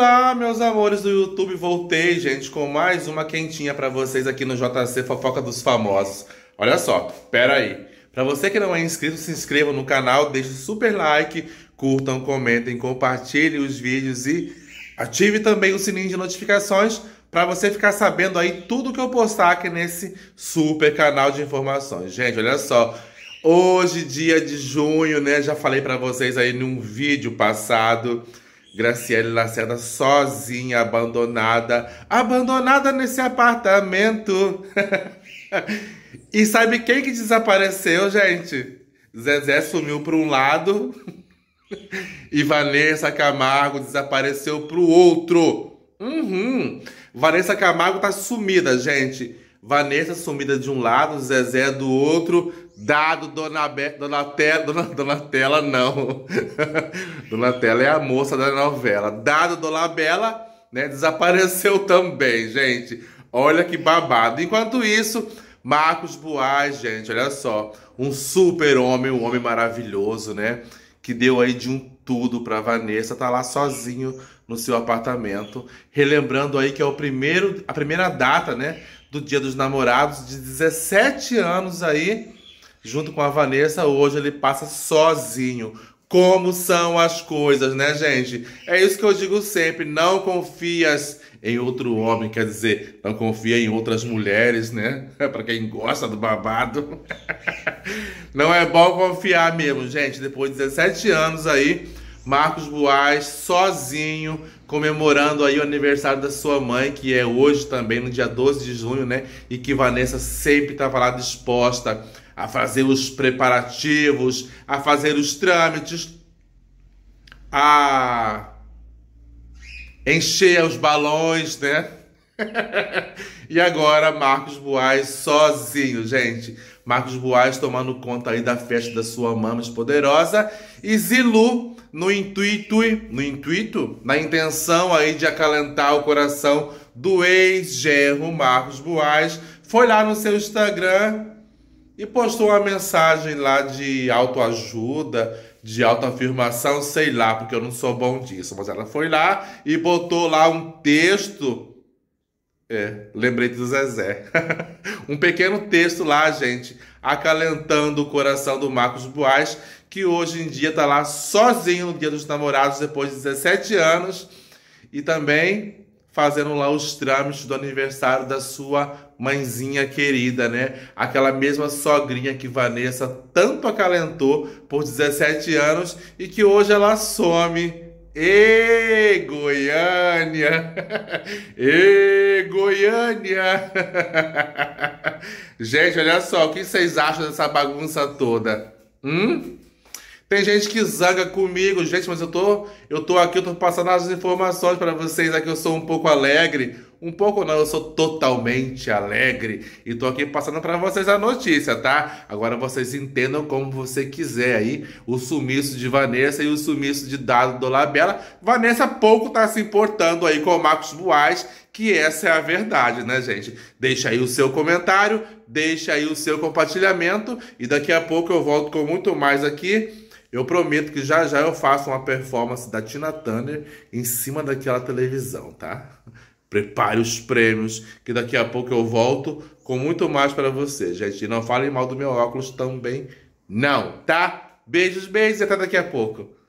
Olá, meus amores do YouTube, voltei, gente, com mais uma quentinha para vocês aqui no JC Fofoca dos Famosos. Olha só, pera aí. Para você que não é inscrito, se inscreva no canal, deixe super like, curtam, comentem, compartilhem os vídeos e ative também o sininho de notificações para você ficar sabendo aí tudo que eu postar aqui nesse super canal de informações. Gente, olha só, hoje dia de junho, né? Já falei para vocês aí num vídeo passado Graciele Lacerda sozinha, abandonada, abandonada nesse apartamento. e sabe quem que desapareceu, gente? Zezé sumiu para um lado e Vanessa Camargo desapareceu para o outro. Uhum. Vanessa Camargo tá sumida, gente. Vanessa sumida de um lado, Zezé do outro. Dado Dona Be... Donatella, Dona, Tela não. Dona Tela é a moça da novela. Dado Dona Bela, né, desapareceu também, gente. Olha que babado. Enquanto isso, Marcos Boas, gente, olha só, um super homem, um homem maravilhoso, né? Que deu aí de um tudo para Vanessa, tá lá sozinho no seu apartamento, relembrando aí que é o primeiro, a primeira data, né, do Dia dos Namorados de 17 anos aí junto com a Vanessa, hoje ele passa sozinho. Como são as coisas, né, gente? É isso que eu digo sempre: não confias em outro homem, quer dizer, não confia em outras mulheres, né? Para quem gosta do babado. não é bom confiar mesmo, gente. Depois de 17 anos aí, Marcos Boas sozinho, comemorando aí o aniversário da sua mãe, que é hoje também, no dia 12 de junho, né? E que Vanessa sempre estava lá disposta a fazer os preparativos, a fazer os trâmites, a encher os balões, né? e agora Marcos Boas sozinho, gente. Marcos Boas tomando conta aí da festa da sua mamas poderosa e Zilu no intuito, no intuito, na intenção aí de acalentar o coração do ex-gerro Marcos Boas, foi lá no seu Instagram e postou uma mensagem lá de autoajuda, de autoafirmação, sei lá, porque eu não sou bom disso. Mas ela foi lá e botou lá um texto. É, lembrei do Zezé. um pequeno texto lá, gente, acalentando o coração do Marcos Boas, que hoje em dia tá lá sozinho no Dia dos Namorados, depois de 17 anos, e também fazendo lá os trâmites do aniversário da sua mãezinha querida, né? Aquela mesma sogrinha que Vanessa tanto acalentou por 17 anos e que hoje ela some. E Goiânia! E Goiânia! Gente, olha só, o que vocês acham dessa bagunça toda? Hum? Tem gente que zanga comigo, gente, mas eu tô, eu tô aqui, eu tô passando as informações para vocês aqui, eu sou um pouco alegre, um pouco não, eu sou totalmente alegre e tô aqui passando para vocês a notícia, tá? Agora vocês entendam como você quiser aí o sumiço de Vanessa e o sumiço de Dado do Labela Vanessa pouco tá se importando aí com o Marcos Buais que essa é a verdade, né, gente? Deixa aí o seu comentário, deixa aí o seu compartilhamento e daqui a pouco eu volto com muito mais aqui. Eu prometo que já já eu faço uma performance da Tina Turner em cima daquela televisão, tá? prepare os prêmios, que daqui a pouco eu volto com muito mais para você, gente. E não falem mal do meu óculos também, não, tá? Beijos, beijos e até daqui a pouco.